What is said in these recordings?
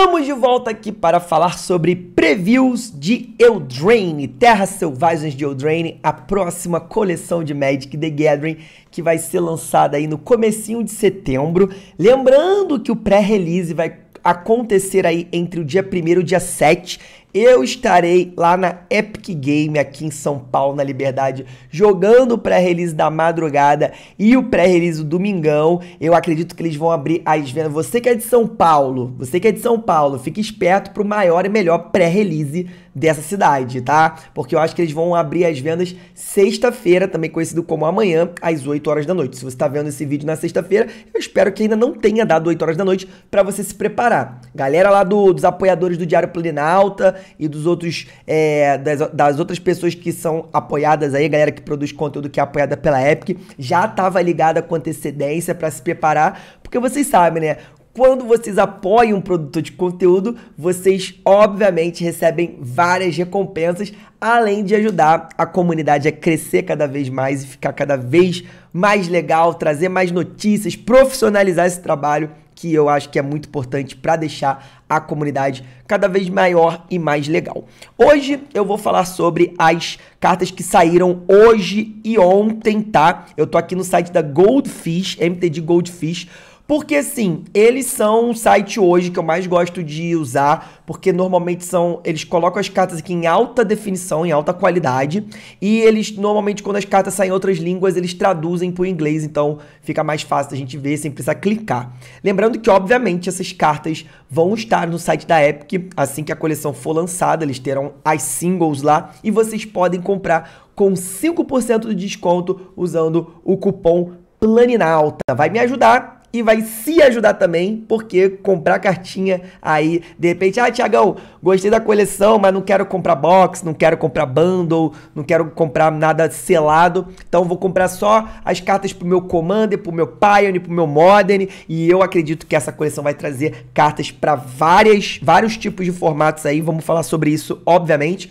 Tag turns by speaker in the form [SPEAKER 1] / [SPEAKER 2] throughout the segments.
[SPEAKER 1] Estamos de volta aqui para falar sobre previews de Eldraine, Terras Selvagens de Eldraine, a próxima coleção de Magic the Gathering que vai ser lançada aí no comecinho de setembro. Lembrando que o pré-release vai acontecer aí entre o dia 1 e o dia 7 eu estarei lá na Epic Game aqui em São Paulo, na Liberdade, jogando o pré-release da madrugada e o pré-release do domingão. Eu acredito que eles vão abrir as vendas. Você que é de São Paulo, você que é de São Paulo, fique esperto pro maior e melhor pré-release dessa cidade, tá? Porque eu acho que eles vão abrir as vendas sexta-feira, também conhecido como amanhã, às 8 horas da noite. Se você está vendo esse vídeo na sexta-feira, eu espero que ainda não tenha dado 8 horas da noite para você se preparar. Galera lá do, dos apoiadores do Diário Planalta e dos outros é, das, das outras pessoas que são apoiadas aí, galera que produz conteúdo que é apoiada pela Epic, já estava ligada com antecedência para se preparar, porque vocês sabem, né? Quando vocês apoiam um produtor de conteúdo, vocês obviamente recebem várias recompensas, além de ajudar a comunidade a crescer cada vez mais e ficar cada vez mais legal, trazer mais notícias, profissionalizar esse trabalho que eu acho que é muito importante para deixar a comunidade cada vez maior e mais legal. Hoje eu vou falar sobre as cartas que saíram hoje e ontem, tá? Eu tô aqui no site da Goldfish, MTD Goldfish porque sim, eles são um site hoje que eu mais gosto de usar, porque normalmente são. Eles colocam as cartas aqui em alta definição, em alta qualidade. E eles, normalmente, quando as cartas saem em outras línguas, eles traduzem para o inglês, então fica mais fácil a gente ver sem precisar clicar. Lembrando que, obviamente, essas cartas vão estar no site da Epic assim que a coleção for lançada. Eles terão as singles lá e vocês podem comprar com 5% de desconto usando o cupom Planinalta. Vai me ajudar e vai se ajudar também, porque comprar cartinha aí, de repente, ah, Tiagão, gostei da coleção, mas não quero comprar box, não quero comprar bundle, não quero comprar nada selado, então vou comprar só as cartas pro meu Commander, pro meu Pioneer, pro meu Modern, e eu acredito que essa coleção vai trazer cartas para várias, vários tipos de formatos aí, vamos falar sobre isso, obviamente.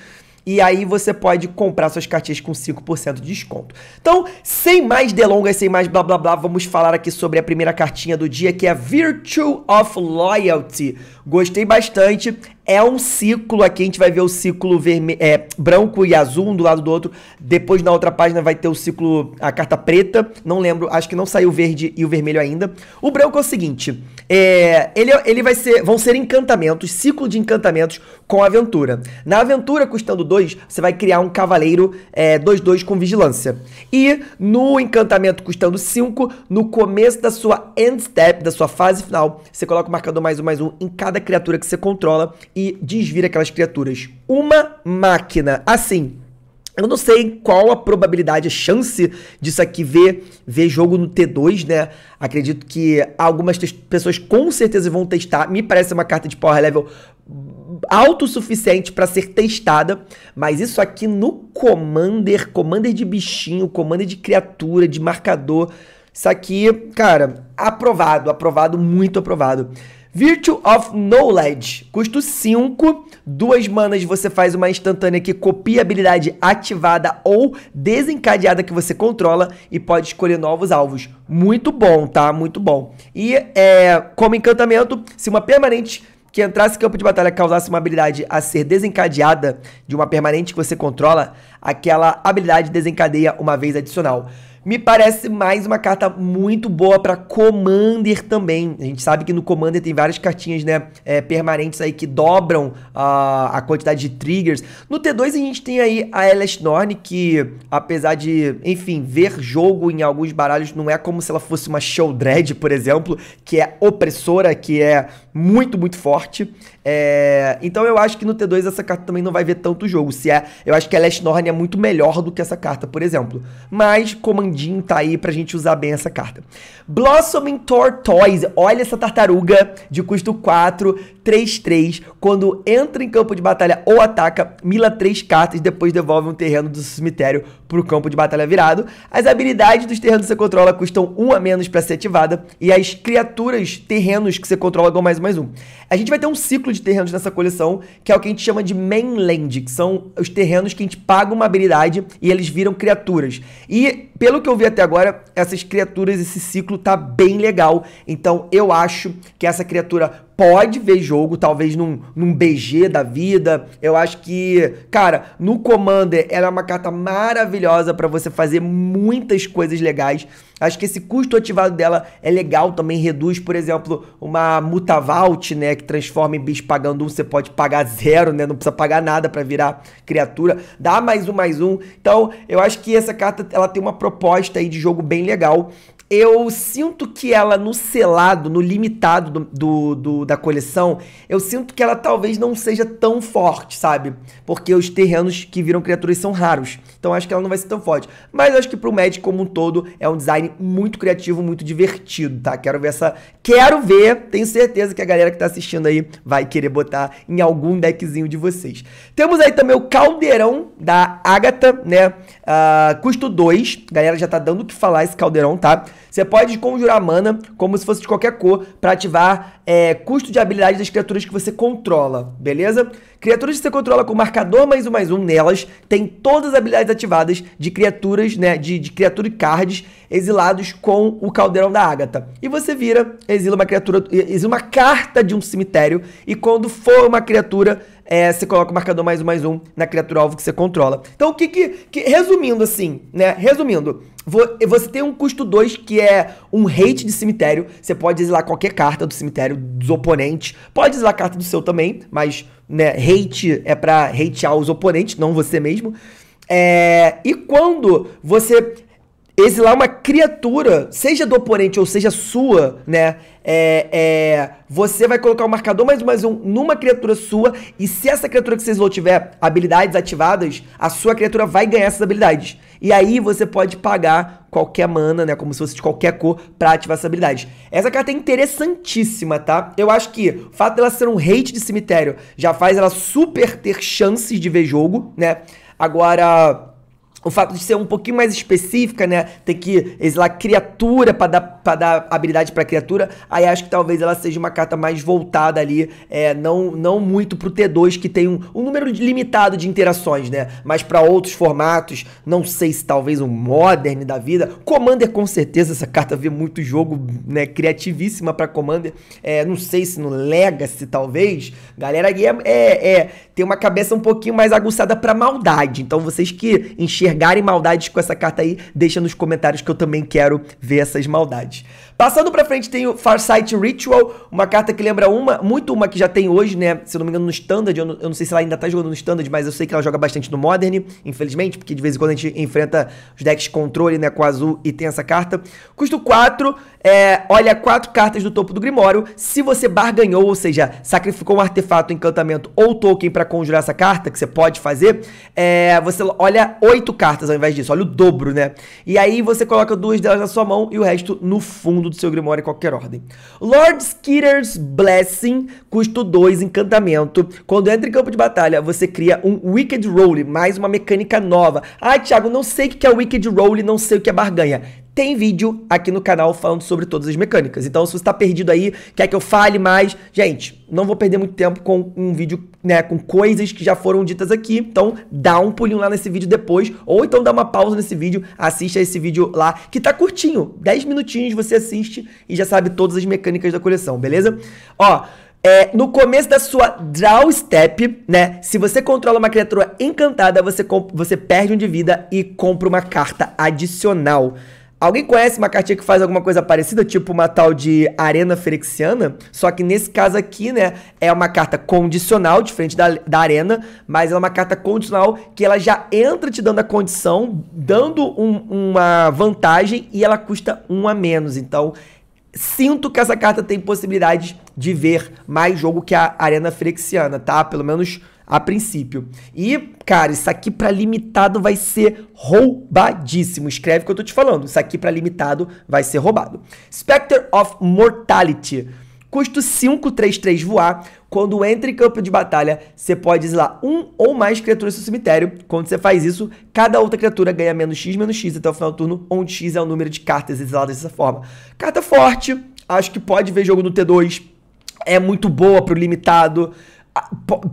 [SPEAKER 1] E aí você pode comprar suas cartinhas com 5% de desconto. Então, sem mais delongas, sem mais blá blá blá, vamos falar aqui sobre a primeira cartinha do dia, que é Virtue of Loyalty. Gostei bastante é um ciclo. Aqui a gente vai ver o ciclo vermelho, é, branco e azul, um do lado do outro. Depois, na outra página, vai ter o ciclo, a carta preta. Não lembro, acho que não saiu o verde e o vermelho ainda. O branco é o seguinte: é, ele, ele vai ser. Vão ser encantamentos, ciclo de encantamentos com aventura. Na aventura, custando 2, você vai criar um cavaleiro 2-2 é, dois com vigilância. E no encantamento custando 5, no começo da sua end step, da sua fase final, você coloca o marcador mais um mais um em cada criatura que você controla e desvira aquelas criaturas. Uma máquina. Assim, eu não sei qual a probabilidade, a chance disso aqui ver, ver jogo no T2, né? Acredito que algumas pessoas com certeza vão testar. Me parece uma carta de power level alto o suficiente para ser testada, mas isso aqui no Commander, Commander de bichinho, Commander de criatura, de marcador, isso aqui, cara, aprovado, aprovado, muito aprovado. Virtue of Knowledge, custo 5, duas manas você faz uma instantânea que copia a habilidade ativada ou desencadeada que você controla e pode escolher novos alvos. Muito bom, tá? Muito bom. E é, como encantamento, se uma permanente que entrasse em campo de batalha causasse uma habilidade a ser desencadeada de uma permanente que você controla, aquela habilidade desencadeia uma vez adicional. Me parece mais uma carta muito boa para Commander também. A gente sabe que no Commander tem várias cartinhas, né, é, permanentes aí que dobram a, a quantidade de triggers. No T2 a gente tem aí a Elesnorn, que apesar de, enfim, ver jogo em alguns baralhos, não é como se ela fosse uma Sheldred, por exemplo, que é opressora, que é muito, muito forte. É, então eu acho que no T2 essa carta também não vai ver tanto jogo. Se é, eu acho que a Last é muito melhor do que essa carta, por exemplo. Mas Comandinho tá aí pra gente usar bem essa carta. Blossoming Tortoise, olha essa tartaruga de custo 4, 3, 3. Quando entra em campo de batalha ou ataca, mila 3 cartas, e depois devolve um terreno do cemitério pro campo de batalha virado. As habilidades dos terrenos que você controla custam 1 a menos para ser ativada e as criaturas terrenos que você controla ganham mais mais um. A gente vai ter um ciclo ciclo de terrenos nessa coleção, que é o que a gente chama de mainland, que são os terrenos que a gente paga uma habilidade e eles viram criaturas. E pelo que eu vi até agora, essas criaturas, esse ciclo tá bem legal. Então eu acho que essa criatura pode ver jogo, talvez num, num BG da vida. Eu acho que, cara, no Commander ela é uma carta maravilhosa para você fazer muitas coisas legais. Acho que esse custo ativado dela é legal também, reduz, por exemplo, uma Mutavault, né, que transforma em bicho pagando um, você pode pagar zero, né, não precisa pagar nada para virar criatura. Dá mais um, mais um. Então, eu acho que essa carta, ela tem uma proposta aí de jogo bem legal eu sinto que ela no selado, no limitado do, do, do, da coleção, eu sinto que ela talvez não seja tão forte, sabe? Porque os terrenos que viram criaturas são raros. Então acho que ela não vai ser tão forte. Mas acho que pro Magic como um todo é um design muito criativo, muito divertido, tá? Quero ver essa. Quero ver, tenho certeza que a galera que tá assistindo aí vai querer botar em algum deckzinho de vocês. Temos aí também o caldeirão da Agatha, né? Uh, custo 2. Galera já tá dando o que falar esse caldeirão, tá? Você pode conjurar mana como se fosse de qualquer cor para ativar é, custo de habilidade das criaturas que você controla, beleza? Criaturas que você controla com marcador mais um mais um nelas tem todas as habilidades ativadas de criaturas, né? De, de criatura cards exilados com o caldeirão da Ágata. E você vira, exila uma criatura, exila uma carta de um cemitério e quando for uma criatura é, você coloca o marcador mais um, mais um na criatura alvo que você controla. Então, o que que... que resumindo assim, né? Resumindo, você tem um custo 2 que é um hate de cemitério. Você pode exilar qualquer carta do cemitério dos oponentes. Pode exilar a carta do seu também, mas né, hate é pra hatear os oponentes, não você mesmo. É, e quando você exilar uma criatura, seja do oponente ou seja sua, né? É, é, você vai colocar o um marcador mais um mais um numa criatura sua, e se essa criatura que você exilou tiver habilidades ativadas, a sua criatura vai ganhar essas habilidades. E aí você pode pagar qualquer mana, né? Como se fosse de qualquer cor, pra ativar essa habilidade. Essa carta é interessantíssima, tá? Eu acho que o fato dela ser um hate de cemitério já faz ela super ter chances de ver jogo, né? Agora o fato de ser um pouquinho mais específica, né? Ter que exilar criatura para dar, pra dar habilidade para criatura. Aí acho que talvez ela seja uma carta mais voltada ali, é, não, não muito pro T2, que tem um, um número limitado de interações, né? Mas para outros formatos, não sei se talvez um Modern da vida. Commander, com certeza, essa carta vê muito jogo, né? Criativíssima para Commander. É, não sei se no Legacy, talvez. Galera, é, é, é, tem uma cabeça um pouquinho mais aguçada para maldade. Então vocês que enxergam enxergarem maldades com essa carta aí, deixa nos comentários que eu também quero ver essas maldades. Passando pra frente tem o Farsight Ritual, uma carta que lembra uma, muito uma que já tem hoje, né? Se eu não me engano, no Standard. Eu não, eu não, sei se ela ainda tá jogando no Standard, mas eu sei que ela joga bastante no Modern, infelizmente, porque de vez em quando a gente enfrenta os decks controle, né? Com azul e tem essa carta. Custo 4, é, olha quatro cartas do topo do Grimório. Se você barganhou, ou seja, sacrificou um artefato, encantamento ou token para conjurar essa carta, que você pode fazer, é, você olha oito cartas ao invés disso, olha o dobro, né? E aí você coloca duas delas na sua mão e o resto no fundo do seu Grimório em qualquer ordem. Lord Skitter's Blessing, custo 2, encantamento. Quando entra em campo de batalha, você cria um Wicked Roll, mais uma mecânica nova. Ah, Thiago, não sei o que é Wicked Roll, não sei o que é barganha tem vídeo aqui no canal falando sobre todas as mecânicas. Então, se você está perdido aí, quer que eu fale mais, gente, não vou perder muito tempo com um vídeo, né, com coisas que já foram ditas aqui. Então, dá um pulinho lá nesse vídeo depois, ou então dá uma pausa nesse vídeo, assista esse vídeo lá, que tá curtinho, 10 minutinhos você assiste e já sabe todas as mecânicas da coleção, beleza? Ó, é, no começo da sua draw step, né? Se você controla uma criatura encantada, você, você perde um de vida e compra uma carta adicional. Alguém conhece uma cartinha que faz alguma coisa parecida, tipo uma tal de arena ferexiana? Só que nesse caso aqui, né, é uma carta condicional, diferente da, da arena, mas é uma carta condicional que ela já entra te dando a condição, dando um, uma vantagem e ela custa um a menos. Então, sinto que essa carta tem possibilidade de ver mais jogo que a arena ferexiana, tá? Pelo menos a princípio. E, cara, isso aqui para limitado vai ser roubadíssimo. Escreve o que eu tô te falando. Isso aqui para limitado vai ser roubado. Spectre of Mortality. Custo 533 voar. Quando entra em campo de batalha, você pode exilar um ou mais criaturas do seu cemitério. Quando você faz isso, cada outra criatura ganha menos X, menos X até o final do turno, onde X é o número de cartas exiladas dessa forma. Carta forte, acho que pode ver jogo no T2. É muito boa pro limitado.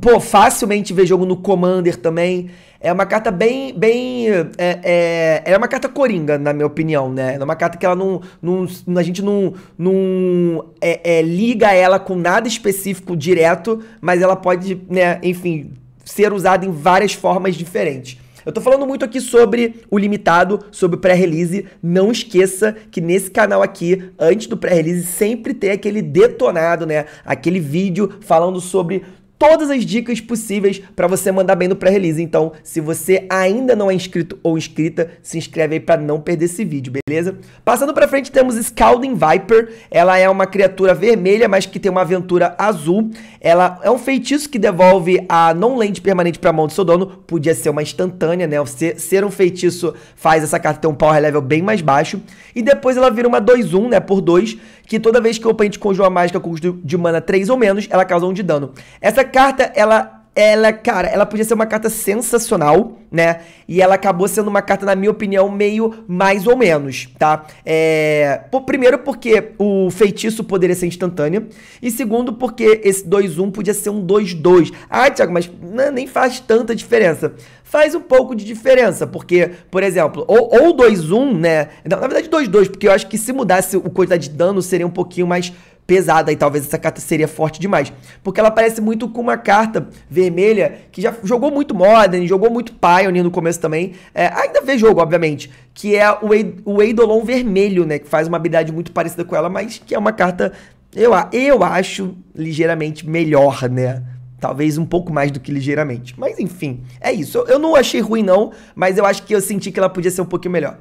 [SPEAKER 1] Pô, facilmente vê jogo no Commander também. É uma carta bem. bem é, é, é uma carta coringa, na minha opinião, né? É uma carta que ela não. não a gente não, não é, é, liga ela com nada específico direto, mas ela pode, né, enfim, ser usada em várias formas diferentes. Eu tô falando muito aqui sobre o limitado, sobre o pré-release. Não esqueça que nesse canal aqui, antes do pré-release, sempre tem aquele detonado, né? Aquele vídeo falando sobre todas as dicas possíveis para você mandar bem no pré-release. Então, se você ainda não é inscrito ou inscrita, se inscreve aí para não perder esse vídeo, beleza? Passando para frente, temos Scalding Viper. Ela é uma criatura vermelha, mas que tem uma aventura azul. Ela é um feitiço que devolve a non-land permanente para a mão do seu dono. Podia ser uma instantânea, né? Ser, ser um feitiço faz essa carta ter um power level bem mais baixo. E depois ela vira uma 2-1, né? Por 2, que toda vez que o oponente conjura mágica com custo de mana 3 ou menos, ela causa 1 de dano. Essa carta, ela ela, cara, ela podia ser uma carta sensacional, né? E ela acabou sendo uma carta, na minha opinião, meio mais ou menos, tá? É... Pô, primeiro porque o feitiço poderia ser instantâneo. E segundo porque esse 2-1 podia ser um 2-2. Ah, Thiago, mas não, nem faz tanta diferença. Faz um pouco de diferença, porque, por exemplo, ou, 2-1, né? Na verdade, 2-2, porque eu acho que se mudasse o quantidade de dano, seria um pouquinho mais pesada e talvez essa carta seria forte demais. Porque ela parece muito com uma carta vermelha que já jogou muito Modern, jogou muito Pioneer no começo também. É, ainda vê jogo, obviamente. Que é o, Eid o Eidolon vermelho, né? Que faz uma habilidade muito parecida com ela, mas que é uma carta, eu, eu acho, ligeiramente melhor, né? Talvez um pouco mais do que ligeiramente. Mas enfim, é isso. Eu, eu não achei ruim, não, mas eu acho que eu senti que ela podia ser um pouquinho melhor.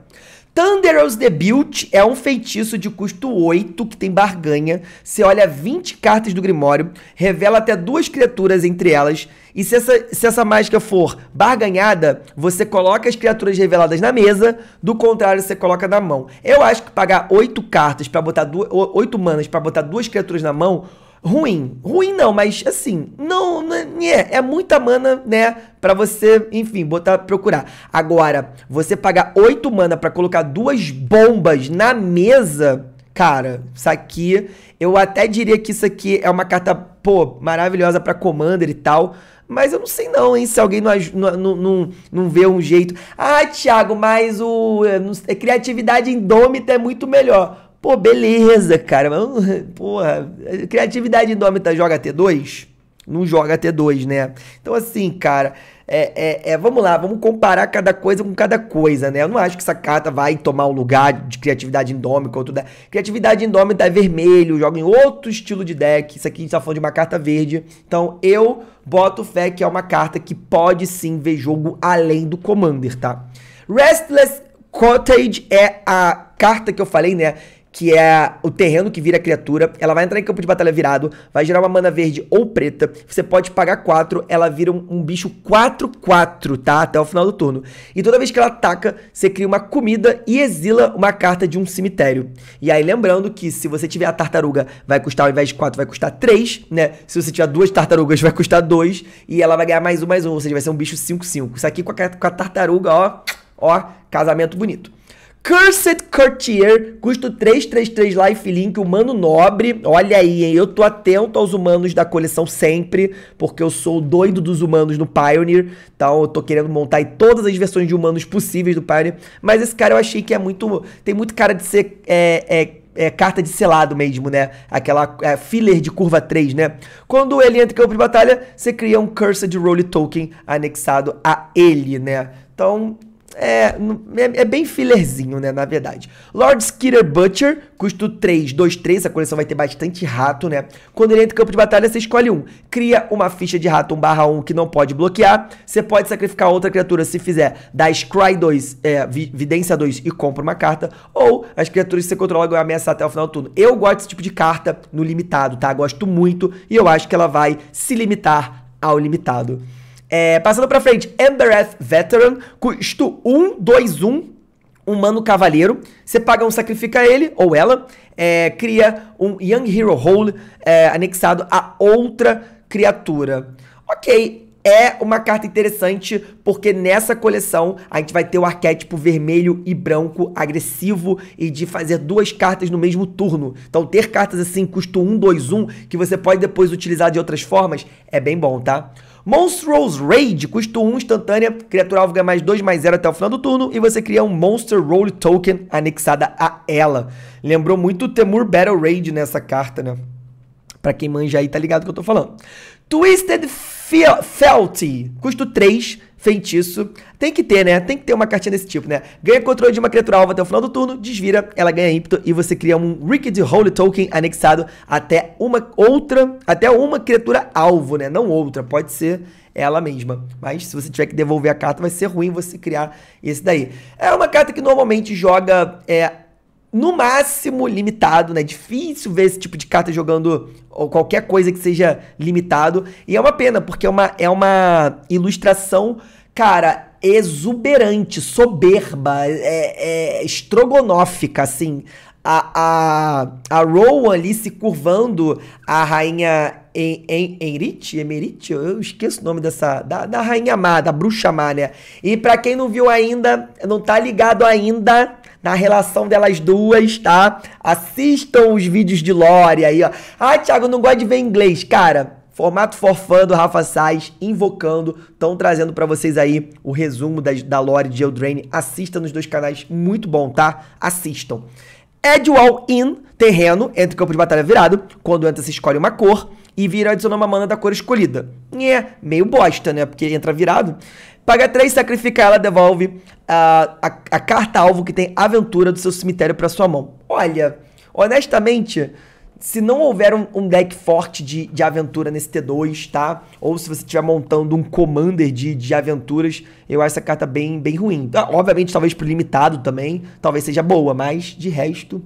[SPEAKER 1] Thunderous Debut é um feitiço de custo 8 que tem barganha. Você olha 20 cartas do Grimório, revela até duas criaturas entre elas. E se essa, se essa mágica for barganhada, você coloca as criaturas reveladas na mesa, do contrário, você coloca na mão. Eu acho que pagar 8 cartas para botar 8 manas para botar duas criaturas na mão ruim. Ruim não, mas assim, não, não é, é muita mana, né, para você, enfim, botar procurar. Agora, você pagar 8 mana para colocar duas bombas na mesa, cara, isso aqui, eu até diria que isso aqui é uma carta, pô, maravilhosa para commander e tal. Mas eu não sei não, hein, se alguém não, não, não, não vê um jeito. Ah, Thiago, mas o a eh, criatividade indômita é muito melhor Pô, beleza, cara. Mas, porra, criatividade indômita joga T2? Não joga T2, né? Então, assim, cara, é, é, é, vamos lá, vamos comparar cada coisa com cada coisa, né? Eu não acho que essa carta vai tomar o lugar de criatividade indomita. ou tudo. Criatividade indômita tá é vermelho, joga em outro estilo de deck. Isso aqui a gente tá falando de uma carta verde. Então, eu boto fé que é uma carta que pode sim ver jogo além do Commander, tá? Restless Cottage é a carta que eu falei, né? que é o terreno que vira criatura. Ela vai entrar em campo de batalha virado, vai gerar uma mana verde ou preta. Você pode pagar 4, ela vira um, um bicho 4-4, tá? Até o final do turno. E toda vez que ela ataca, você cria uma comida e exila uma carta de um cemitério. E aí, lembrando que se você tiver a tartaruga, vai custar ao invés de 4, vai custar 3, né? Se você tiver duas tartarugas, vai custar 2. E ela vai ganhar mais um, mais um. Ou seja, vai ser um bicho 5-5. Isso aqui com a, com a tartaruga, ó, ó, casamento bonito. Cursed Courtier, custo 333 Life Link, humano nobre. Olha aí, hein? Eu tô atento aos humanos da coleção sempre, porque eu sou doido dos humanos no Pioneer. Então eu tô querendo montar aí todas as versões de humanos possíveis do Pioneer. Mas esse cara eu achei que é muito. Tem muito cara de ser. É, é, é, carta de selado mesmo, né? Aquela é, filler de curva 3, né? Quando ele entra em campo de batalha, você cria um Cursed Roll Token anexado a ele, né? Então, é, é, é, bem fillerzinho, né, na verdade. Lord Skitter Butcher, custo 3, 2, 3, A coleção vai ter bastante rato, né? Quando ele entra em campo de batalha, você escolhe um. Cria uma ficha de rato 1 barra 1 que não pode bloquear. Você pode sacrificar outra criatura se fizer da Scry 2, é, Vidência 2 e compra uma carta. Ou as criaturas que você controla ganham ameaça até o final do turno. Eu gosto desse tipo de carta no limitado, tá? Gosto muito e eu acho que ela vai se limitar ao limitado. É, passando pra frente, Embereth Veteran, custo 1, humano cavaleiro. Você paga um, sacrifica ele ou ela, é, cria um Young Hero Hole é, anexado a outra criatura. Ok, é uma carta interessante, porque nessa coleção a gente vai ter o arquétipo vermelho e branco agressivo e de fazer duas cartas no mesmo turno. Então, ter cartas assim, custo 1, 2, 1, que você pode depois utilizar de outras formas, é bem bom, tá? Monstrous Raid, custo 1, instantânea, criatura alvo ganha mais 2, mais 0 até o final do turno, e você cria um Monster Roll Token anexada a ela. Lembrou muito o Temur Battle Raid nessa carta, né? Pra quem manja aí, tá ligado o que eu tô falando. Twisted Fe Felty, custo 3, feitiço. Tem que ter, né? Tem que ter uma cartinha desse tipo, né? Ganha controle de uma criatura alva até o final do turno, desvira, ela ganha ímpeto e você cria um Wicked Holy Token anexado até uma outra, até uma criatura alvo, né? Não outra, pode ser ela mesma. Mas se você tiver que devolver a carta, vai ser ruim você criar esse daí. É uma carta que normalmente joga é, no máximo limitado, né? Difícil ver esse tipo de carta jogando ou qualquer coisa que seja limitado. E é uma pena, porque é uma, é uma ilustração, cara, exuberante, soberba, é, é estrogonófica, assim. A, a, a Rowan ali se curvando, a rainha em, em, Enrit, Emerit, eu esqueço o nome dessa, da, da rainha amada, bruxa má, né? E pra quem não viu ainda, não tá ligado ainda, na relação delas duas, tá? Assistam os vídeos de Lore aí, ó. Ah, Thiago, não gosta de ver inglês. Cara, formato forfã do Rafa Sais, invocando, estão trazendo para vocês aí o resumo da, da Lore de Eldraine. Assista nos dois canais, muito bom, tá? Assistam. Edwall In, terreno, entre campo de batalha virado. Quando entra, se escolhe uma cor e vira adicionar uma mana da cor escolhida. É, meio bosta, né? Porque entra virado. Paga 3, sacrifica ela, devolve a, a, a carta-alvo que tem aventura do seu cemitério para sua mão. Olha, honestamente, se não houver um, um, deck forte de, de aventura nesse T2, tá? Ou se você estiver montando um commander de, de aventuras, eu acho essa carta bem, bem ruim. Ah, obviamente, talvez pro limitado também, talvez seja boa, mas de resto.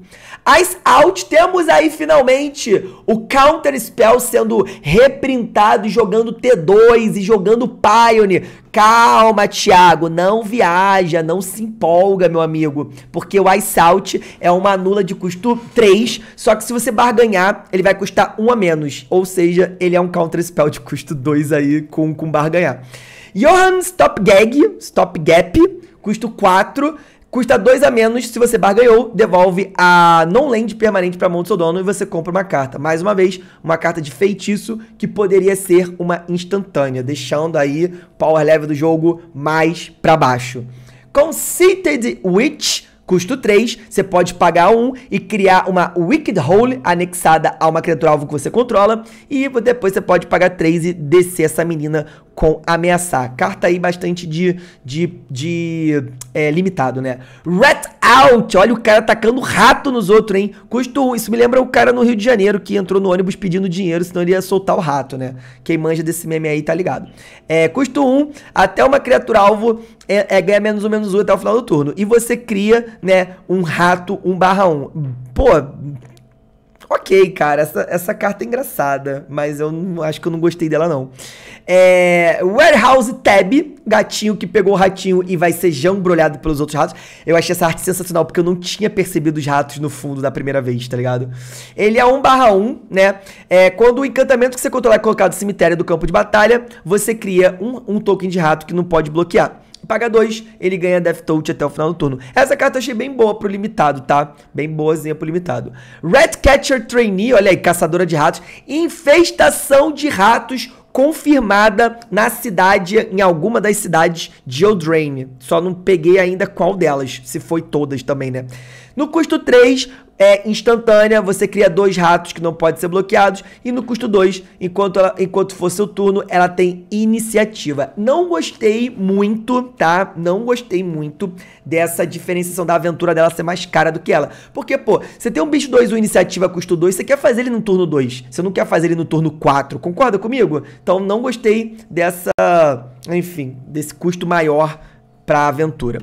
[SPEAKER 1] Ice Out, temos aí finalmente o Counter Spell sendo reprintado e jogando T2 e jogando Pioneer. Calma, Thiago, não viaja, não se empolga, meu amigo, porque o Ice Out é uma nula de custo 3, só que se você barganhar, ele vai custar 1 a menos, ou seja, ele é um Counter Spell de custo 2 aí com, com barganhar. Johan Stopgag, Stopgap, custo 4, custa 2 a menos. Se você barganhou, devolve a non-land permanente para a mão do seu dono e você compra uma carta. Mais uma vez, uma carta de feitiço que poderia ser uma instantânea, deixando aí o power level do jogo mais para baixo. Conceited Witch Custo 3, você pode pagar um e criar uma Wicked Hole anexada a uma criatura-alvo que você controla. E depois você pode pagar 3 e descer essa menina com ameaçar. Carta aí bastante de, de, de é, limitado, né? Rat Out! Olha o cara atacando rato nos outros, hein? Custo 1. Isso me lembra o cara no Rio de Janeiro que entrou no ônibus pedindo dinheiro, senão ele ia soltar o rato, né? Quem manja desse meme aí tá ligado. É, custo 1. Até uma criatura-alvo é, é menos um, menos um até o final do turno. E você cria, né, um rato 1 barra 1. Pô, ok, cara, essa, essa carta é engraçada, mas eu não, acho que eu não gostei dela, não. É, Warehouse Tab, gatinho que pegou o ratinho e vai ser jambrolhado pelos outros ratos. Eu achei essa arte sensacional, porque eu não tinha percebido os ratos no fundo da primeira vez, tá ligado? Ele é 1 barra 1, né? É, quando o encantamento que você controlar é colocado no cemitério do campo de batalha, você cria um, um token de rato que não pode bloquear paga 2, ele ganha Death Touch até o final do turno. Essa carta eu achei bem boa pro limitado, tá? Bem boazinha pro limitado. Ratcatcher Trainee, olha aí, caçadora de ratos. Infestação de ratos confirmada na cidade, em alguma das cidades de Eldraine. Só não peguei ainda qual delas, se foi todas também, né? No custo 3, é instantânea, você cria dois ratos que não podem ser bloqueados, e no custo 2, enquanto, ela, enquanto for seu turno, ela tem iniciativa. Não gostei muito, tá? Não gostei muito dessa diferenciação da aventura dela ser mais cara do que ela. Porque, pô, você tem um bicho 2, o iniciativa custo 2, você quer fazer ele no turno 2, você não quer fazer ele no turno 4, concorda comigo? Então, não gostei dessa, enfim, desse custo maior pra aventura.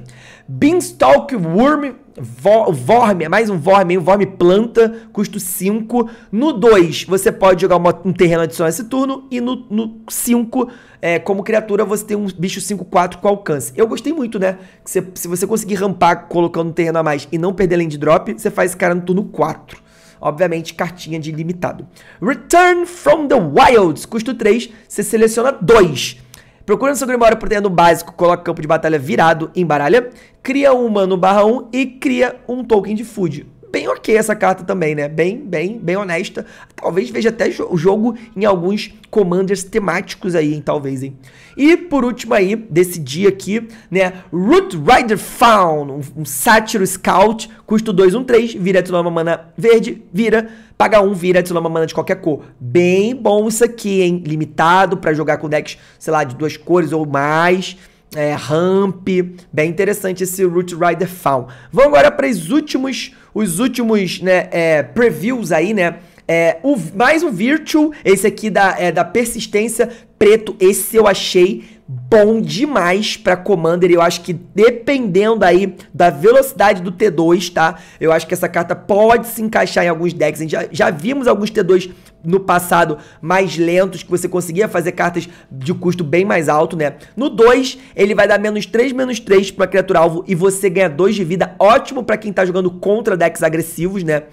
[SPEAKER 1] Beanstalk Worm Vorme, é mais um Vorme, um Vorme planta, custo 5. No 2, você pode jogar uma, um terreno adicional esse turno. E no 5, é, como criatura, você tem um bicho 5-4 com alcance. Eu gostei muito, né? Você, se você conseguir rampar colocando um terreno a mais e não perder land drop, você faz esse cara no turno 4 obviamente cartinha de limitado. Return from the Wilds, custo 3, você seleciona 2. Procura no seu Grimório terreno básico, coloca campo de batalha virado, em baralha, cria um humano barra 1 um, e cria um token de food bem ok essa carta também, né? Bem, bem, bem honesta. Talvez veja até o jogo em alguns commanders temáticos aí, hein? talvez, hein? E por último aí, desse dia aqui, né? Root Rider Faun, um, sátiro scout, custo 3, vira titular uma mana verde, vira, paga 1, um, vira titular uma mana de qualquer cor. Bem bom isso aqui, hein? Limitado para jogar com decks, sei lá, de duas cores ou mais. É, ramp, bem interessante esse Root Rider Faun. Vamos agora para os últimos os últimos né, é, previews aí, né? É, o, mais um Virtual, esse aqui da, é, da persistência preto, esse eu achei bom demais para Commander. Eu acho que dependendo aí da velocidade do T2, tá? Eu acho que essa carta pode se encaixar em alguns decks. A gente já, já vimos alguns T2 no passado mais lentos, que você conseguia fazer cartas de custo bem mais alto, né? No 2, ele vai dar menos 3, menos 3 pra criatura alvo e você ganha 2 de vida. Ótimo para quem tá jogando contra decks agressivos, né?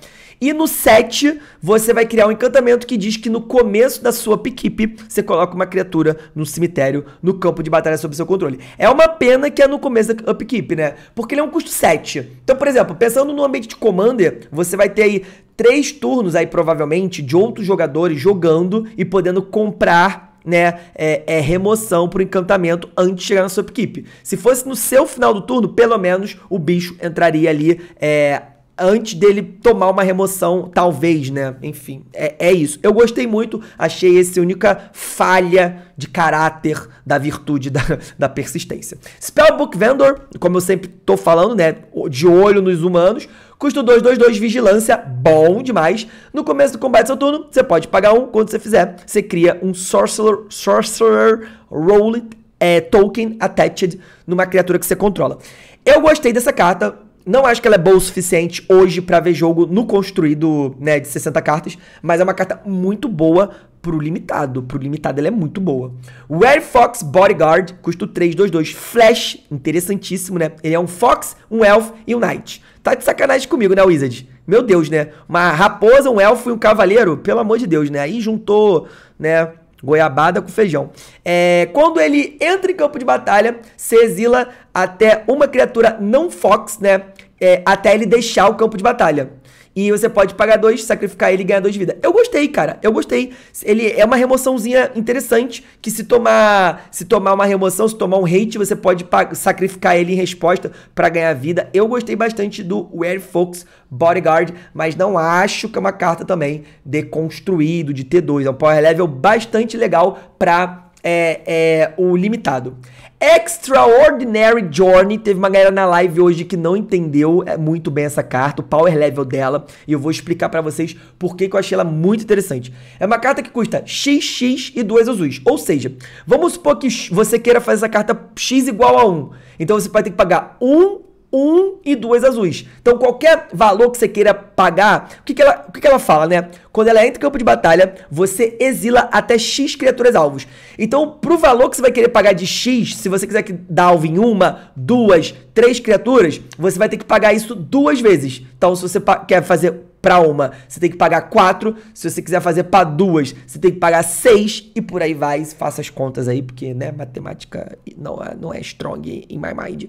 [SPEAKER 1] E no 7, você vai criar um encantamento que diz que no começo da sua piquipe, você coloca uma criatura no cemitério, no campo de batalha sob seu controle. É uma pena que é no começo da upkeep, né? Porque ele é um custo 7. Então, por exemplo, pensando no ambiente de Commander, você vai ter aí três turnos aí, provavelmente, de outros jogadores jogando e podendo comprar né, é, é remoção pro encantamento antes de chegar na sua equipe. Se fosse no seu final do turno, pelo menos o bicho entraria ali é, antes dele tomar uma remoção, talvez, né? Enfim, é, é isso. Eu gostei muito, achei essa única falha de caráter da virtude da, da persistência. Spellbook Vendor, como eu sempre tô falando, né? De olho nos humanos. Custo 222, vigilância, bom demais. No começo do combate do seu turno, você pode pagar um. Quando você fizer, você cria um Sorcerer, sorcerer Roll é, Token Attached numa criatura que você controla. Eu gostei dessa carta, não acho que ela é boa o suficiente hoje para ver jogo no construído, né, de 60 cartas, mas é uma carta muito boa pro limitado. Pro limitado ela é muito boa. Where Fox Bodyguard, custo 3, 2, 2. Flash, interessantíssimo, né? Ele é um Fox, um Elf e um Knight. Tá de sacanagem comigo, né, Wizard? Meu Deus, né? Uma raposa, um elfo e um cavaleiro, pelo amor de Deus, né? Aí juntou, né, goiabada com feijão. É, quando ele entra em campo de batalha, se exila até uma criatura não Fox, né? é, até ele deixar o campo de batalha. E você pode pagar dois, sacrificar ele e ganhar dois de vida. Eu gostei, cara. Eu gostei. Ele é uma remoçãozinha interessante. Que se tomar se tomar uma remoção, se tomar um hate, você pode sacrificar ele em resposta para ganhar vida. Eu gostei bastante do Where Fox Bodyguard, mas não acho que é uma carta também de construído, de T2. É um power level bastante legal pra é, é, o limitado. Extraordinary Journey. Teve uma galera na live hoje que não entendeu é, muito bem essa carta, o power level dela. E eu vou explicar para vocês por que eu achei ela muito interessante. É uma carta que custa XX e 2 azuis. Ou seja, vamos supor que você queira fazer essa carta X igual a 1. Então você vai ter que pagar 1 um e duas azuis. Então, qualquer valor que você queira pagar, o que, que, ela, o que, que ela fala, né? Quando ela entra em campo de batalha, você exila até X criaturas alvos. Então, pro valor que você vai querer pagar de X, se você quiser dar alvo em uma, duas, três criaturas, você vai ter que pagar isso duas vezes. Então, se você quer fazer para uma, você tem que pagar quatro. Se você quiser fazer para duas, você tem que pagar seis e por aí vai. Faça as contas aí, porque né, matemática não é, não é strong em my mind.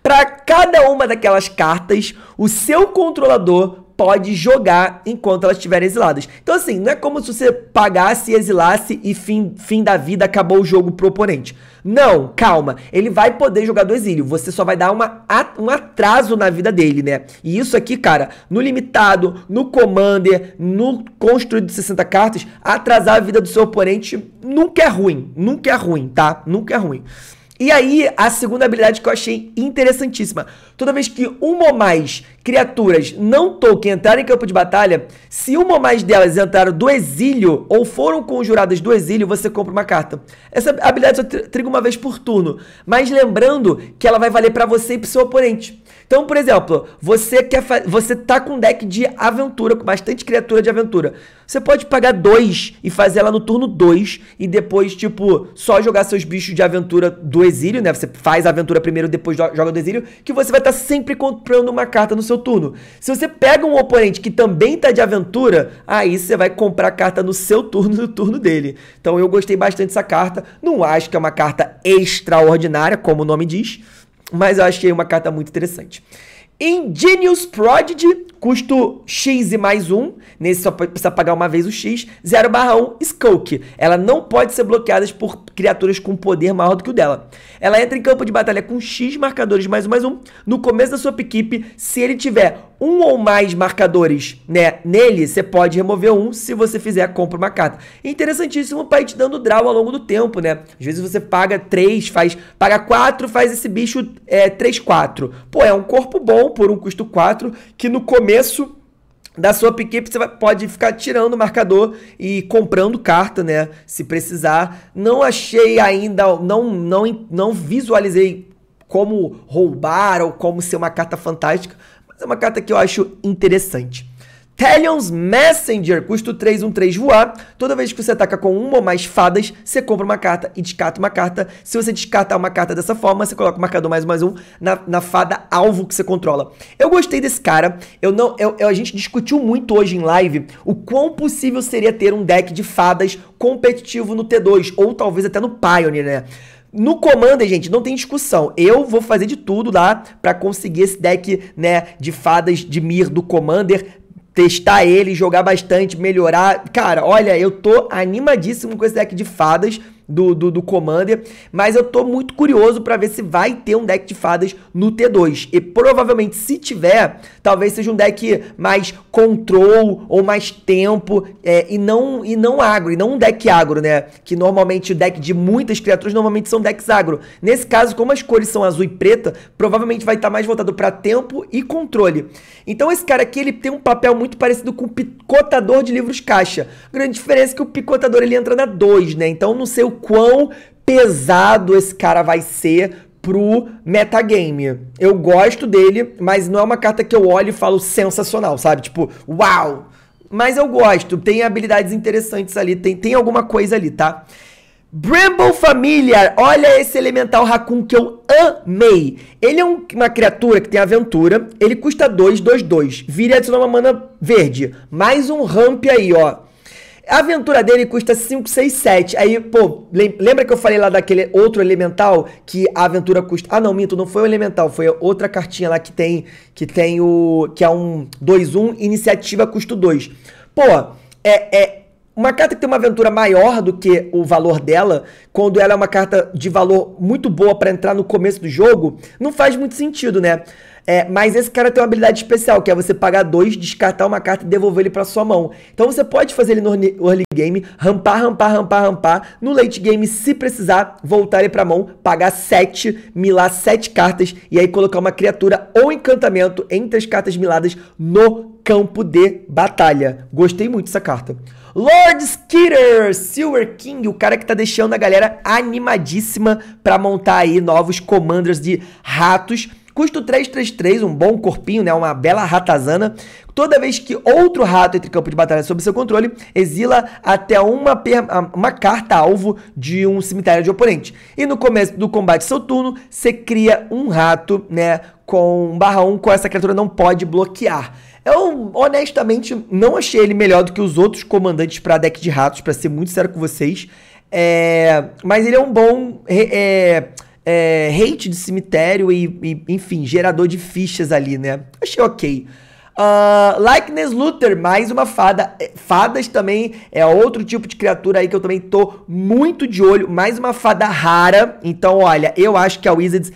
[SPEAKER 1] Para cada uma daquelas cartas, o seu controlador pode jogar enquanto elas estiverem exiladas. Então, assim, não é como se você pagasse, exilasse e fim, fim da vida acabou o jogo pro oponente. Não, calma. Ele vai poder jogar do exílio. Você só vai dar uma, um atraso na vida dele, né? E isso aqui, cara, no limitado, no commander, no construído de 60 cartas, atrasar a vida do seu oponente nunca é ruim. Nunca é ruim, tá? Nunca é ruim. E aí, a segunda habilidade que eu achei interessantíssima. Toda vez que uma ou mais criaturas não Tolkien entrarem em campo de batalha, se uma ou mais delas entraram do exílio ou foram conjuradas do exílio, você compra uma carta. Essa habilidade só triga uma vez por turno, mas lembrando que ela vai valer para você e pro seu oponente. Então, por exemplo, você quer você tá com um deck de aventura, com bastante criatura de aventura. Você pode pagar dois e fazer ela no turno 2 e depois, tipo, só jogar seus bichos de aventura do exílio, né? Você faz a aventura primeiro, depois joga do exílio, que você vai estar tá sempre comprando uma carta no seu turno. Se você pega um oponente que também tá de aventura, aí você vai comprar a carta no seu turno, no turno dele. Então eu gostei bastante dessa carta. Não acho que é uma carta extraordinária, como o nome diz mas eu achei uma carta muito interessante. Ingenious Prodigy, custo X e mais um. Nesse só precisa pagar uma vez o X. 0 barra 1, Skulk. Ela não pode ser bloqueada por criaturas com poder maior do que o dela. Ela entra em campo de batalha com X marcadores mais um mais um. No começo da sua equipe, se ele tiver um ou mais marcadores né, nele, você pode remover um. Se você fizer, compra uma carta. Interessantíssimo para ir te dando draw ao longo do tempo, né? Às vezes você paga 3, faz, paga 4, faz esse bicho é, 3, 4. Pô, é um corpo bom por um custo 4, que no começo da sua pick você pode ficar tirando o marcador e comprando carta, né? Se precisar. Não achei ainda, não, não, não visualizei como roubar ou como ser uma carta fantástica, mas é uma carta que eu acho interessante. Talions Messenger, custo 3, um 3 voar. Toda vez que você ataca com uma ou mais fadas, você compra uma carta e descarta uma carta. Se você descartar uma carta dessa forma, você coloca o marcador mais um mais um na, na fada alvo que você controla. Eu gostei desse cara. Eu não, eu, eu, a gente discutiu muito hoje em live o quão possível seria ter um deck de fadas competitivo no T2, ou talvez até no Pioneer, né? No Commander, gente, não tem discussão. Eu vou fazer de tudo lá para conseguir esse deck, né, de fadas de Mir do Commander testar ele, jogar bastante, melhorar. Cara, olha, eu tô animadíssimo com esse deck de fadas do, do, do Commander, mas eu tô muito curioso para ver se vai ter um deck de fadas no T2. E provavelmente, se tiver, talvez seja um deck mais control ou mais tempo é, e, não, e não agro, e não um deck agro, né? Que normalmente o deck de muitas criaturas normalmente são decks agro. Nesse caso, como as cores são azul e preta, provavelmente vai estar tá mais voltado para tempo e controle. Então esse cara aqui, ele tem um papel muito parecido com o picotador de livros caixa. A grande diferença é que o picotador ele entra na 2, né? Então não sei o quão pesado esse cara vai ser pro metagame. Eu gosto dele, mas não é uma carta que eu olho e falo sensacional, sabe? Tipo, uau! Mas eu gosto, tem habilidades interessantes ali, tem, tem alguma coisa ali, tá? Bramble Familiar, olha esse elemental Raccoon que eu amei. Ele é um, uma criatura que tem aventura, ele custa 2, 2, 2. Vira e adiciona uma mana verde. Mais um ramp aí, ó. A aventura dele custa 5, 6, 7. Aí, pô, lembra que eu falei lá daquele outro elemental que a aventura custa. Ah, não, minto, não foi o elemental, foi outra cartinha lá que tem que tem o que é um 2 1 iniciativa custo 2. Pô, é, é uma carta que tem uma aventura maior do que o valor dela, quando ela é uma carta de valor muito boa para entrar no começo do jogo, não faz muito sentido, né? É, mas esse cara tem uma habilidade especial, que é você pagar dois, descartar uma carta e devolver ele pra sua mão. Então você pode fazer ele no early game, rampar, rampar, rampar, rampar. No late game, se precisar, voltar ele pra mão, pagar sete, milar sete cartas e aí colocar uma criatura ou encantamento entre as cartas miladas no campo de batalha. Gostei muito dessa carta. Lord Skitter, Silver King, o cara que tá deixando a galera animadíssima para montar aí novos commanders de ratos. Custo 333, um bom corpinho, né? Uma bela ratazana. Toda vez que outro rato entre campo de batalha sob seu controle, exila até uma, uma carta alvo de um cemitério de oponente. E no começo do combate seu turno, você cria um rato, né? Com barra 1, com essa criatura não pode bloquear. Eu, honestamente, não achei ele melhor do que os outros comandantes para deck de ratos, para ser muito sério com vocês. É... Mas ele é um bom. É é, hate de cemitério e, e, enfim, gerador de fichas ali, né? Achei ok. Uh, Likeness Luther, mais uma fada. É, fadas também é outro tipo de criatura aí que eu também tô muito de olho. Mais uma fada rara. Então, olha, eu acho que a Wizards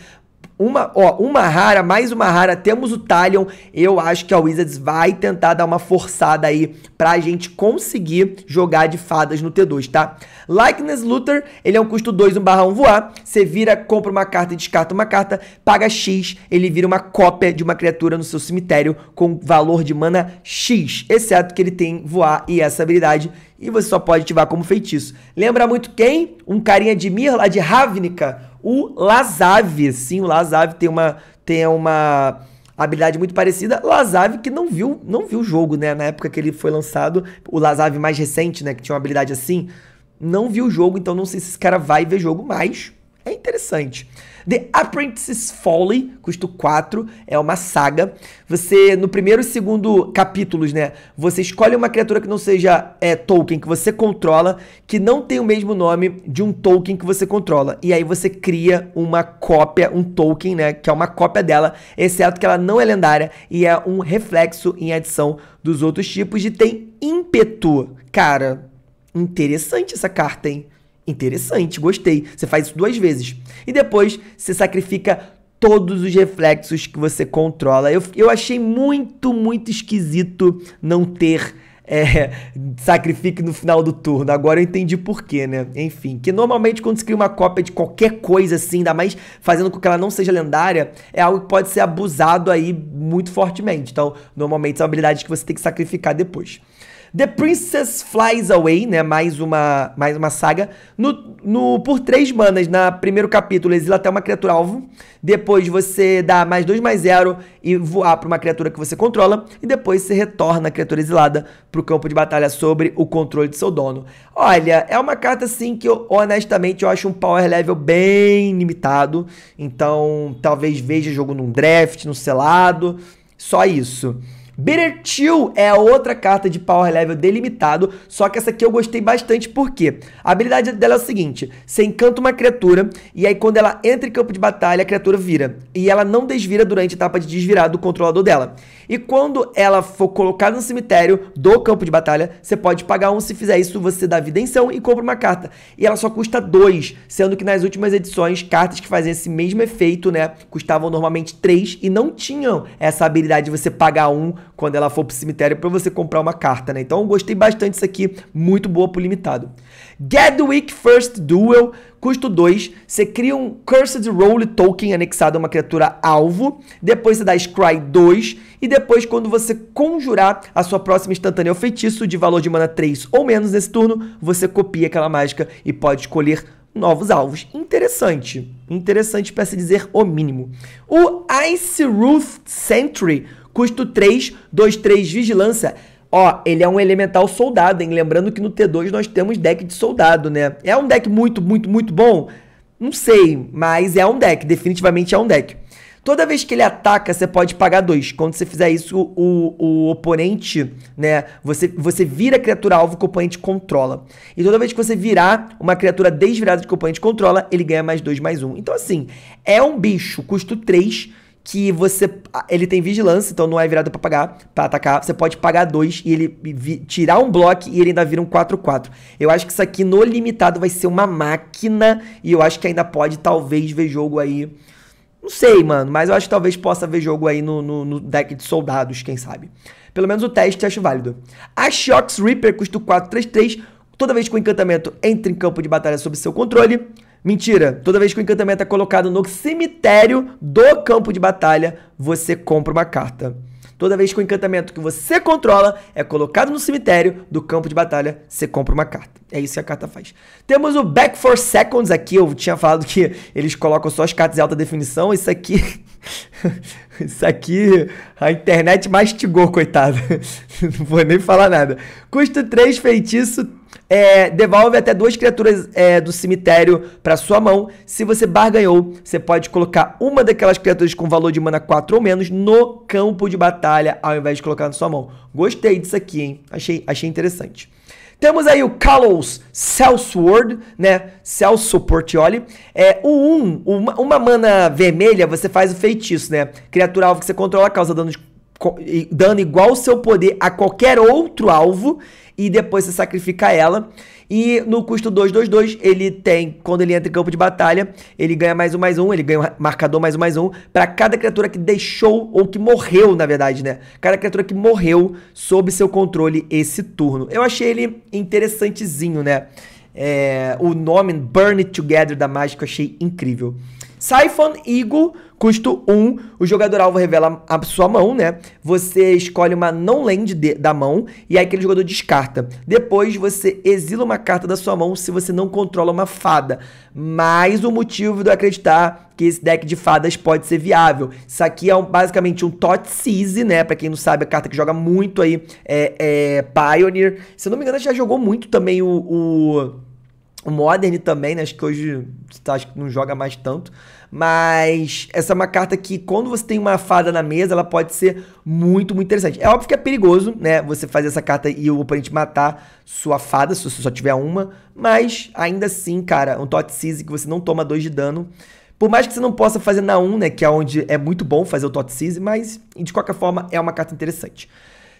[SPEAKER 1] uma, ó, uma rara, mais uma rara, temos o Talion. Eu acho que a Wizards vai tentar dar uma forçada aí pra gente conseguir jogar de fadas no T2, tá? Likeness Looter, ele é um custo 2, 1 barra 1 voar. Você vira, compra uma carta e descarta uma carta, paga X, ele vira uma cópia de uma criatura no seu cemitério com valor de mana X, exceto que ele tem voar e essa habilidade e você só pode ativar como feitiço. Lembra muito quem? Um carinha de Mirla, de Ravnica, o Lazave, sim, o Lazave tem uma, tem uma habilidade muito parecida. Lazave que não viu não viu o jogo, né? Na época que ele foi lançado, o Lazave mais recente, né? Que tinha uma habilidade assim, não viu o jogo, então não sei se esse cara vai ver jogo, mas é interessante. The Apprentice's Folly, custo 4, é uma saga. Você, no primeiro e segundo capítulos, né? Você escolhe uma criatura que não seja é, Tolkien, que você controla, que não tem o mesmo nome de um Tolkien que você controla. E aí você cria uma cópia, um Tolkien, né? Que é uma cópia dela, exceto que ela não é lendária e é um reflexo em adição dos outros tipos de tem ímpeto. Cara, interessante essa carta, hein? Interessante, gostei. Você faz isso duas vezes. E depois você sacrifica todos os reflexos que você controla. Eu, eu achei muito, muito esquisito não ter é, sacrifique no final do turno. Agora eu entendi porquê, né? Enfim, que normalmente quando se cria uma cópia de qualquer coisa assim, ainda mais fazendo com que ela não seja lendária, é algo que pode ser abusado aí muito fortemente. Então, normalmente são habilidades que você tem que sacrificar depois. The Princess Flies Away, né? Mais uma, mais uma saga. No, no, por três manas, na primeiro capítulo, exila até uma criatura alvo. Depois você dá mais dois mais zero e voar para uma criatura que você controla. E depois você retorna a criatura exilada para o campo de batalha sobre o controle de seu dono. Olha, é uma carta assim que eu, honestamente, eu acho um power level bem limitado. Então, talvez veja jogo num draft, num selado. Só isso. Bitter Chill é outra carta de power level delimitado, só que essa aqui eu gostei bastante porque a habilidade dela é o seguinte, você encanta uma criatura e aí quando ela entra em campo de batalha a criatura vira e ela não desvira durante a etapa de desvirar do controlador dela. E quando ela for colocada no cemitério do campo de batalha, você pode pagar um. Se fizer isso, você dá vidência e compra uma carta. E ela só custa dois, sendo que nas últimas edições, cartas que faziam esse mesmo efeito, né, custavam normalmente três e não tinham essa habilidade de você pagar um quando ela for pro cemitério para você comprar uma carta, né? Então eu gostei bastante disso aqui, muito boa pro limitado. Gadwick First Duel, custo 2. Você cria um Cursed Roll Token anexado a uma criatura alvo. Depois você dá Scry 2. E depois, quando você conjurar a sua próxima instantânea ou feitiço de valor de mana 3 ou menos nesse turno, você copia aquela mágica e pode escolher novos alvos. Interessante. Interessante para se dizer o mínimo. O Ice Roof Sentry, custo 3, 2, 3, vigilância. Ó, ele é um elemental soldado, hein? Lembrando que no T2 nós temos deck de soldado, né? É um deck muito, muito, muito bom? Não sei, mas é um deck. Definitivamente é um deck. Toda vez que ele ataca, você pode pagar dois. Quando você fizer isso, o, o oponente, né? Você, você vira a criatura alvo que o oponente controla. E toda vez que você virar uma criatura desvirada que o oponente controla, ele ganha mais dois, mais um. Então, assim, é um bicho, custo 3 que você ele tem vigilância, então não é virado para pagar, para atacar. Você pode pagar dois e ele vi, tirar um bloco e ele ainda vira um 4/4. Eu acho que isso aqui no limitado vai ser uma máquina e eu acho que ainda pode talvez ver jogo aí. Não sei, mano, mas eu acho que talvez possa ver jogo aí no, no, no deck de soldados, quem sabe. Pelo menos o teste acho válido. A Shox Reaper custa 4-3-3. toda vez que o encantamento entra em campo de batalha sob seu controle, Mentira, toda vez que o encantamento é colocado no cemitério do campo de batalha, você compra uma carta. Toda vez que o encantamento que você controla é colocado no cemitério do campo de batalha, você compra uma carta. É isso que a carta faz. Temos o Back for Seconds aqui. Eu tinha falado que eles colocam só as cartas em alta definição. Isso aqui Isso aqui a internet mastigou, coitado. Não vou nem falar nada. Custo 3, feitiço. É, devolve até duas criaturas é, do cemitério para sua mão. Se você barganhou, você pode colocar uma daquelas criaturas com valor de mana 4 ou menos no campo de batalha, ao invés de colocar na sua mão. Gostei disso aqui, hein? Achei, achei interessante. Temos aí o Carlos Celsword, né? Celso Portioli. É, o 1, um, uma, uma mana vermelha, você faz o feitiço, né? Criatura alvo que você controla causa dano de dando igual o seu poder a qualquer outro alvo e depois você sacrifica ela. E no custo 222, ele tem, quando ele entra em campo de batalha, ele ganha mais um, mais um, ele ganha um marcador mais um, mais um, para cada criatura que deixou, ou que morreu, na verdade, né? Cada criatura que morreu sob seu controle esse turno. Eu achei ele interessantezinho, né? É, o nome Burn It Together da mágica eu achei incrível. Siphon Eagle Custo 1, um, o jogador alvo revela a sua mão, né? Você escolhe uma não land de, da mão e aí aquele jogador descarta. Depois você exila uma carta da sua mão se você não controla uma fada. Mais um motivo de eu acreditar que esse deck de fadas pode ser viável. Isso aqui é um, basicamente um tot seize né? Pra quem não sabe, a carta que joga muito aí é, é Pioneer. Se eu não me engano, já jogou muito também o, o o Modern também, né? Acho que hoje tá, acho que não joga mais tanto. Mas essa é uma carta que, quando você tem uma fada na mesa, ela pode ser muito, muito interessante. É óbvio que é perigoso, né? Você fazer essa carta e o oponente matar sua fada, se você só tiver uma. Mas, ainda assim, cara, um Tot Seize que você não toma 2 de dano. Por mais que você não possa fazer na 1, um, né? Que é onde é muito bom fazer o Tot Seize, mas, de qualquer forma, é uma carta interessante.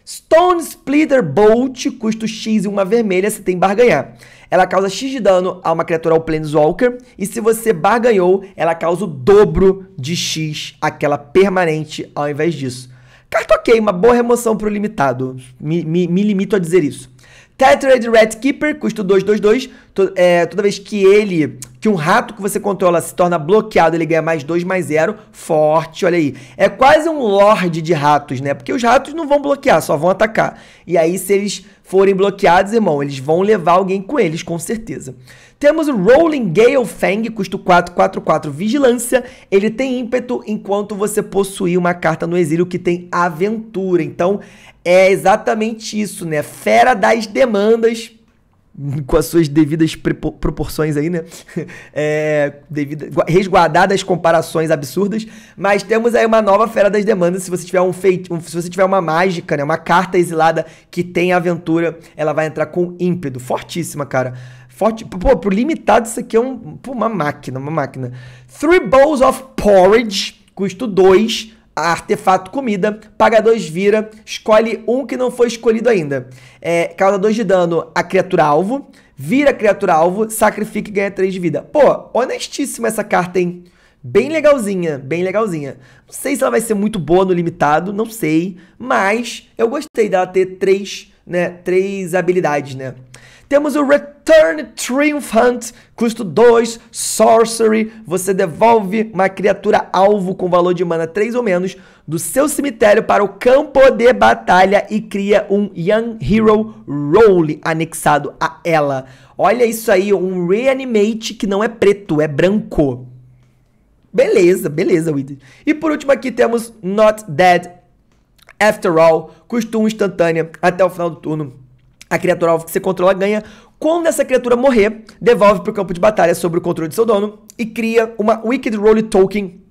[SPEAKER 1] Stone Splitter Bolt, custo X e uma vermelha, você tem barganhar. Ela causa X de dano a uma criatura ao Planeswalker, e se você barganhou, ela causa o dobro de X, aquela permanente, ao invés disso. Carta ok, uma boa remoção pro limitado. Me, me, me limito a dizer isso. Tetrad Rat Keeper, custo 222. To, é, toda vez que ele, que um rato que você controla se torna bloqueado, ele ganha mais 2, mais 0. Forte, olha aí. É quase um lorde de ratos, né? Porque os ratos não vão bloquear, só vão atacar. E aí, se eles forem bloqueados, irmão, eles vão levar alguém com eles, com certeza. Temos o Rolling Gale Fang, custo 444 Vigilância. Ele tem ímpeto enquanto você possui uma carta no exílio que tem aventura. Então, é exatamente isso, né? Fera das demandas com as suas devidas proporções aí, né? É, devida, resguardadas comparações absurdas, mas temos aí uma nova fera das demandas. Se você tiver um feito, um, se você tiver uma mágica, né, uma carta exilada que tem aventura, ela vai entrar com ímpeto, fortíssima, cara. Forte. Pô, pro limitado, isso aqui é um, pô, uma máquina, uma máquina. Three bowls of porridge, custo 2. Artefato comida, paga 2 vira, escolhe um que não foi escolhido ainda. É, causa 2 de dano a criatura alvo, vira criatura alvo, sacrifica e ganha 3 de vida. Pô, honestíssima essa carta, hein? Bem legalzinha, bem legalzinha. Não sei se ela vai ser muito boa no limitado, não sei. Mas eu gostei dela ter três, né, três habilidades, né? Temos o Return Triumphant, custo 2, Sorcery. Você devolve uma criatura alvo com valor de mana 3 ou menos do seu cemitério para o campo de batalha e cria um Young Hero Role anexado a ela. Olha isso aí, um Reanimate que não é preto, é branco. Beleza, beleza, Wither. E por último aqui temos Not Dead After All, custo 1 instantânea até o final do turno a criatura alvo que você controla ganha. Quando essa criatura morrer, devolve para o campo de batalha sobre o controle de seu dono e cria uma Wicked Roll Token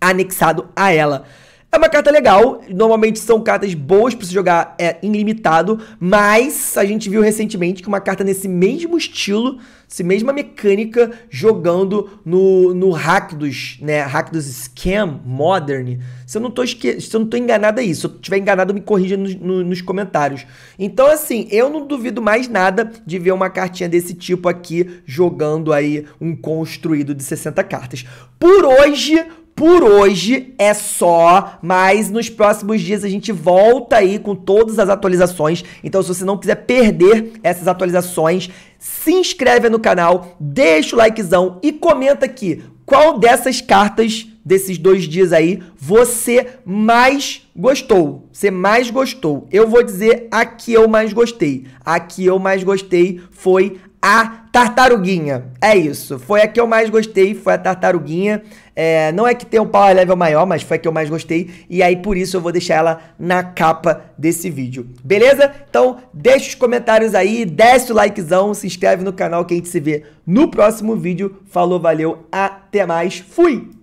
[SPEAKER 1] anexado a ela. É uma carta legal, normalmente são cartas boas para se jogar é, ilimitado, mas a gente viu recentemente que uma carta nesse mesmo estilo, essa mesma mecânica, jogando no, no Rakdos, né? Rakdos Scam Modern. Se eu não tô, esque... se eu não tô enganado é isso, se eu tiver enganado me corrija nos, no, nos comentários. Então assim, eu não duvido mais nada de ver uma cartinha desse tipo aqui jogando aí um construído de 60 cartas. Por hoje, por hoje é só, mas nos próximos dias a gente volta aí com todas as atualizações. Então, se você não quiser perder essas atualizações, se inscreve no canal, deixa o likezão e comenta aqui qual dessas cartas desses dois dias aí você mais gostou. Você mais gostou. Eu vou dizer a que eu mais gostei. A que eu mais gostei foi a tartaruguinha. É isso. Foi a que eu mais gostei, foi a tartaruguinha. É, não é que tem um power level maior, mas foi a que eu mais gostei. E aí, por isso, eu vou deixar ela na capa desse vídeo. Beleza? Então, deixa os comentários aí, desce o likezão, se inscreve no canal que a gente se vê no próximo vídeo. Falou, valeu, até mais. Fui!